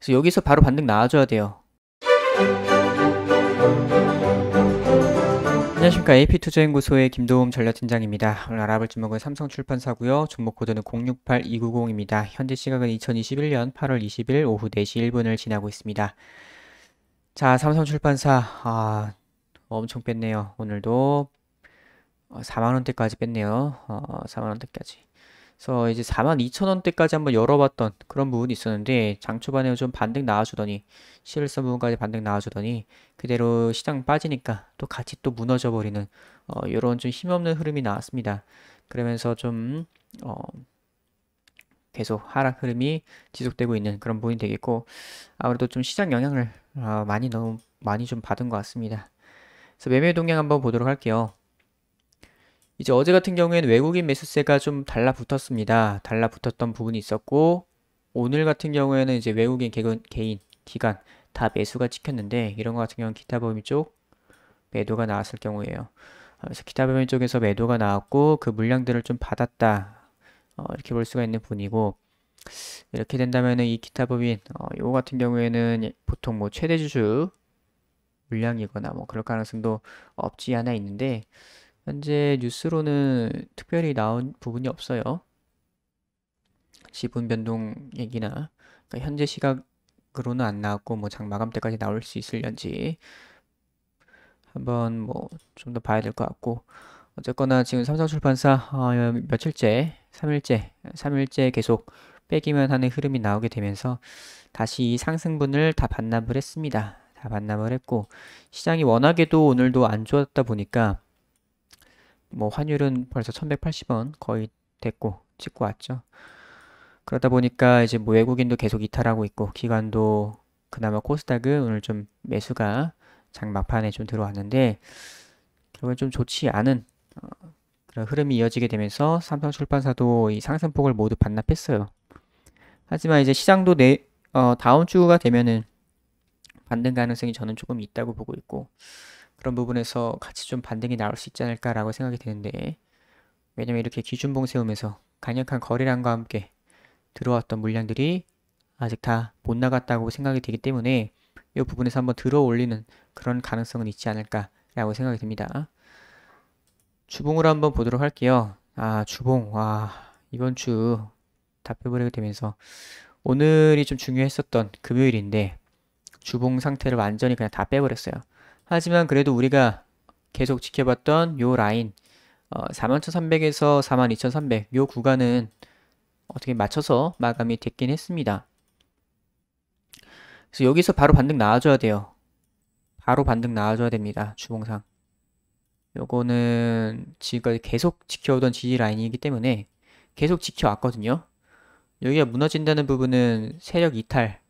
그래서 여기서 바로 반등 나와줘야 돼요. 안녕하십니까 AP투자연구소의 김도움 전략팀장입니다. 오늘 알아볼 종목은 삼성출판사고요. 종목 코드는 068290입니다. 현재 시각은 2021년 8월 20일 오후 4시 1분을 지나고 있습니다. 자 삼성출판사 아, 엄청 뺐네요. 오늘도 4만원대까지 어, 뺐네요. 어, 4만원대까지 그래서 이제 42,000원대까지 한번 열어봤던 그런 부분이 있었는데 장 초반에 좀 반등 나와주더니 실선 부분까지 반등 나와주더니 그대로 시장 빠지니까 또 같이 또 무너져 버리는 어, 이런 좀 힘없는 흐름이 나왔습니다. 그러면서 좀 어, 계속 하락 흐름이 지속되고 있는 그런 부분이 되겠고 아무래도 좀 시장 영향을 어, 많이 너무 많이 좀 받은 것 같습니다. 그래서 매매 동향 한번 보도록 할게요. 이제 어제 같은 경우에는 외국인 매수세가 좀 달라붙었습니다. 달라붙었던 부분이 있었고 오늘 같은 경우에는 이제 외국인 개근, 개인, 기관 다 매수가 찍혔는데 이런 것 같은 경우는 기타 범위 쪽 매도가 나왔을 경우에요. 아, 그래서 기타 범위 쪽에서 매도가 나왔고 그 물량들을 좀 받았다 어, 이렇게 볼 수가 있는 분이고 이렇게 된다면이 기타 법인 어, 이거 같은 경우에는 보통 뭐 최대 주주 물량이거나 뭐 그럴 가능성도 없지 않아 있는데 현재 뉴스로는 특별히 나온 부분이 없어요. 지분 변동 얘기나 그러니까 현재 시각으로는 안 나왔고 뭐 장 마감 때까지 나올 수 있을런지 한번 뭐 좀 더 봐야 될 것 같고 어쨌거나 지금 삼성출판사 어, 며칠째 3일째 3일째 계속 빼기만 하는 흐름이 나오게 되면서 다시 상승분을 다 반납을 했습니다. 다 반납을 했고 시장이 워낙에도 오늘도 안 좋았다 보니까 뭐 환율은 벌써 1180원 거의 됐고 찍고 왔죠. 그러다 보니까 이제 뭐 외국인도 계속 이탈하고 있고 기관도 그나마 코스닥은 오늘 좀 매수가 장 막판에 좀 들어왔는데 결국엔 좀 좋지 않은 어, 그런 흐름이 이어지게 되면서 삼성출판사도 이 상승폭을 모두 반납했어요. 하지만 이제 시장도 내 어, 다음 주가 되면은 반등 가능성이 저는 조금 있다고 보고 있고 그런 부분에서 같이 좀 반등이 나올 수 있지 않을까라고 생각이 되는데 왜냐면 이렇게 기준봉 세우면서 강력한 거래량과 함께 들어왔던 물량들이 아직 다 못 나갔다고 생각이 되기 때문에 이 부분에서 한번 들어 올리는 그런 가능성은 있지 않을까라고 생각이 듭니다. 주봉으로 한번 보도록 할게요. 아, 주봉. 와, 이번 주 다 빼버리게 되면서 오늘이 좀 중요했었던 금요일인데 주봉 상태를 완전히 그냥 다 빼버렸어요. 하지만 그래도 우리가 계속 지켜봤던 요 라인 어, 41,300에서 42,300 요 구간은 어떻게 맞춰서 마감이 됐긴 했습니다. 그래서 여기서 바로 반등 나와줘야 돼요. 바로 반등 나와줘야 됩니다. 주봉상. 요거는 지금까지 계속 지켜오던 지지 라인이기 때문에 계속 지켜왔거든요. 여기가 무너진다는 부분은 세력 이탈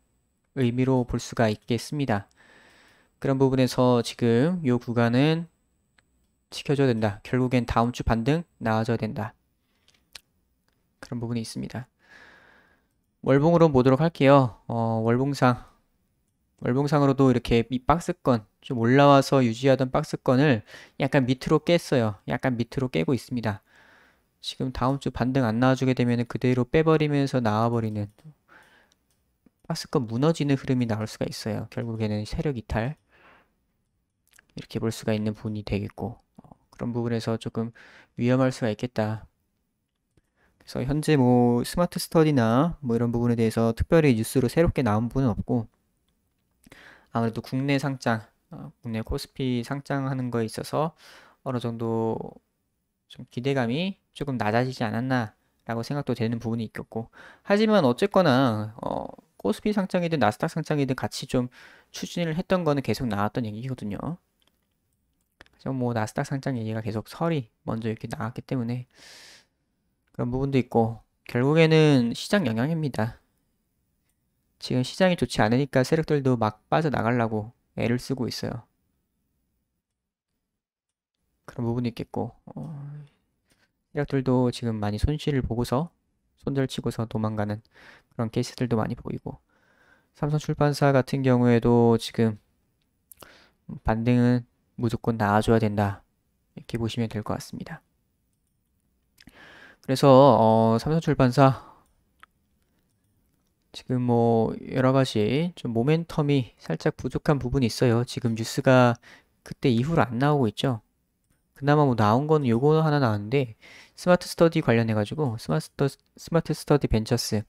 의미로 볼 수가 있겠습니다. 그런 부분에서 지금 이 구간은 지켜줘야 된다. 결국엔 다음 주 반등 나와줘야 된다. 그런 부분이 있습니다. 월봉으로 보도록 할게요. 어, 월봉상. 월봉상으로도 이렇게 이 박스권, 좀 올라와서 유지하던 박스권을 약간 밑으로 깼어요. 약간 밑으로 깨고 있습니다. 지금 다음 주 반등 안 나와주게 되면 그대로 빼버리면서 나와버리는 박스권 무너지는 흐름이 나올 수가 있어요. 결국에는 세력 이탈. 이렇게 볼 수가 있는 부분이 되겠고 어, 그런 부분에서 조금 위험할 수가 있겠다. 그래서 현재 뭐 스마트 스터디나 뭐 이런 부분에 대해서 특별히 뉴스로 새롭게 나온 부분은 없고 아무래도 국내 상장, 어, 국내 코스피 상장하는 거에 있어서 어느 정도 좀 기대감이 조금 낮아지지 않았나 라고 생각도 되는 부분이 있겠고 하지만 어쨌거나 어, 코스피 상장이든 나스닥 상장이든 같이 좀 추진을 했던 거는 계속 나왔던 얘기거든요. 뭐 나스닥 상장 얘기가 계속 설이 먼저 이렇게 나왔기 때문에 그런 부분도 있고 결국에는 시장 영향입니다. 지금 시장이 좋지 않으니까 세력들도 막 빠져나가려고 애를 쓰고 있어요. 그런 부분도 있겠고 어, 세력들도 지금 많이 손실을 보고서 손절치고서 도망가는 그런 케이스들도 많이 보이고 삼성출판사 같은 경우에도 지금 반등은 무조건 나와줘야 된다. 이렇게 보시면 될 것 같습니다. 그래서 어, 삼성출판사 지금 뭐 여러 가지 좀 모멘텀이 살짝 부족한 부분이 있어요. 지금 뉴스가 그때 이후로 안 나오고 있죠. 그나마 뭐 나온 건 요거 하나 나왔는데 스마트 스터디 관련해 가지고 스마트 스마트 스터디 벤처스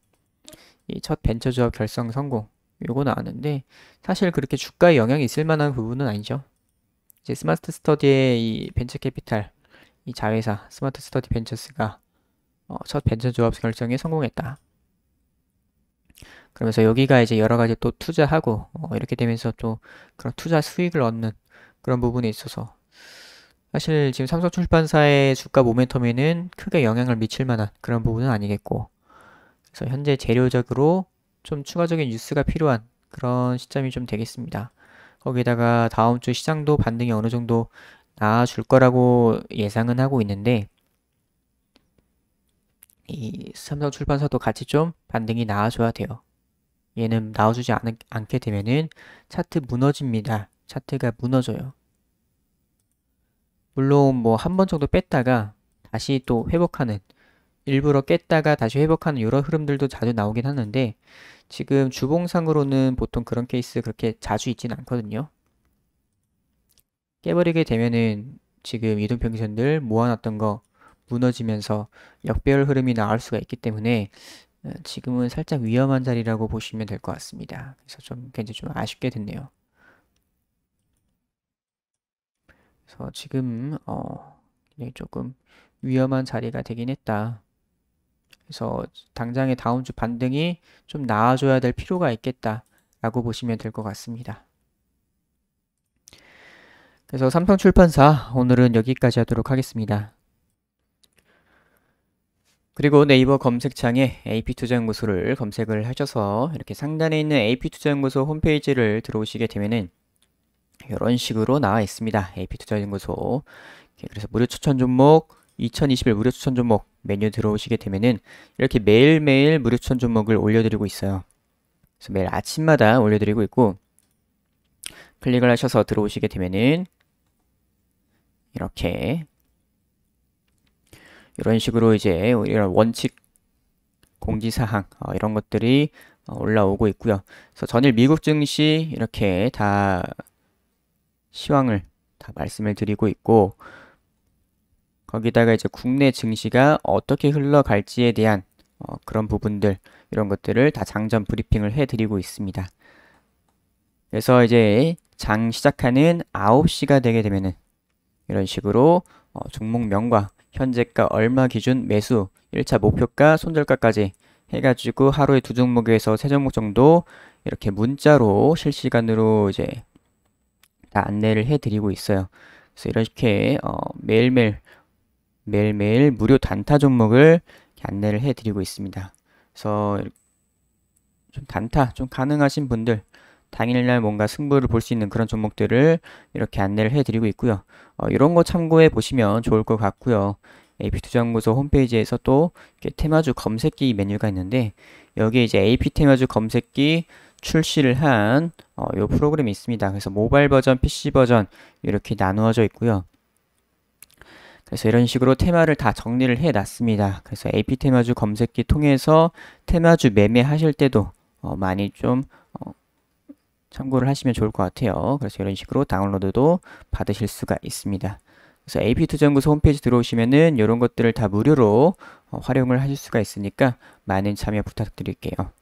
이 첫 벤처 조합 결성 성공 요거 나왔는데 사실 그렇게 주가에 영향이 있을 만한 부분은 아니죠. 이제 스마트 스터디의 이 벤처 캐피탈, 이 자회사 스마트 스터디 벤처스가 어, 첫 벤처 조합 결정에 성공했다. 그러면서 여기가 이제 여러 가지 또 투자하고 어, 이렇게 되면서 또 그런 투자 수익을 얻는 그런 부분에 있어서 사실 지금 삼성 출판사의 주가 모멘텀에는 크게 영향을 미칠 만한 그런 부분은 아니겠고 그래서 현재 재료적으로 좀 추가적인 뉴스가 필요한 그런 시점이 좀 되겠습니다. 거기다가 다음 주 시장도 반등이 어느 정도 나아줄 거라고 예상은 하고 있는데 이 삼성 출판사도 같이 좀 반등이 나와줘야 돼요. 얘는 나와주지 않, 않게 되면은 차트 무너집니다. 차트가 무너져요. 물론 뭐 한 번 정도 뺐다가 다시 또 회복하는 일부러 깼다가 다시 회복하는 이런 흐름들도 자주 나오긴 하는데 지금 주봉상으로는 보통 그런 케이스 그렇게 자주 있진 않거든요. 깨버리게 되면은 지금 이동평균선들 모아놨던 거 무너지면서 역별 흐름이 나올 수가 있기 때문에 어, 지금은 살짝 위험한 자리라고 보시면 될 것 같습니다. 그래서 좀 굉장히 좀 아쉽게 됐네요. 그래서 지금 어 조금 위험한 자리가 되긴 했다. 그래서 당장의 다음 주 반등이 좀 나아줘야 될 필요가 있겠다라고 보시면 될 것 같습니다. 그래서 삼성 출판사 오늘은 여기까지 하도록 하겠습니다. 그리고 네이버 검색창에 AP투자연구소를 검색을 하셔서 이렇게 상단에 있는 AP투자연구소 홈페이지를 들어오시게 되면은 이런 식으로 나와 있습니다. AP투자연구소. 그래서 무료 추천 종목, 2021 무료 추천 종목 메뉴 들어오시게 되면은 이렇게 매일매일 무료 추천 종목을 올려드리고 있어요. 그래서 매일 아침마다 올려드리고 있고 클릭을 하셔서 들어오시게 되면은 이렇게 이런 식으로 이제 이런 원칙 공지사항 어, 이런 것들이 어, 올라오고 있고요. 그래서 전일 미국 증시 이렇게 다 시황을 다 말씀을 드리고 있고 거기다가 이제 국내 증시가 어떻게 흘러갈지에 대한 어, 그런 부분들 이런 것들을 다 장전 브리핑을 해드리고 있습니다. 그래서 이제 장 시작하는 9시가 되게 되면은 이런 식으로 어, 종목명과 현재가 얼마 기준 매수 1차 목표가 손절가까지 해가지고 하루에 두 종목에서 세 종목 정도 이렇게 문자로 실시간으로 이제 다 안내를 해드리고 있어요. 그래서 이렇게 어, 매일매일 매일매일 무료 단타 종목을 안내를 해드리고 있습니다. 그래서 좀 단타 좀 가능하신 분들 당일날 뭔가 승부를 볼 수 있는 그런 종목들을 이렇게 안내를 해드리고 있고요. 어, 이런 거 참고해 보시면 좋을 것 같고요. AP투자연구소 홈페이지에서 또 테마주 검색기 메뉴가 있는데 여기 이제 AP 테마주 검색기 출시를 한이 어, 프로그램이 있습니다. 그래서 모바일 버전, PC 버전 이렇게 나누어져 있고요. 그래서 이런 식으로 테마를 다 정리를 해 놨습니다. 그래서 AP 테마주 검색기 통해서 테마주 매매하실 때도 어, 많이 좀 어, 참고를 하시면 좋을 것 같아요. 그래서 이런 식으로 다운로드도 받으실 수가 있습니다. 그래서 AP투자연구소 홈페이지 들어오시면은 이런 것들을 다 무료로 어, 활용을 하실 수가 있으니까 많은 참여 부탁드릴게요.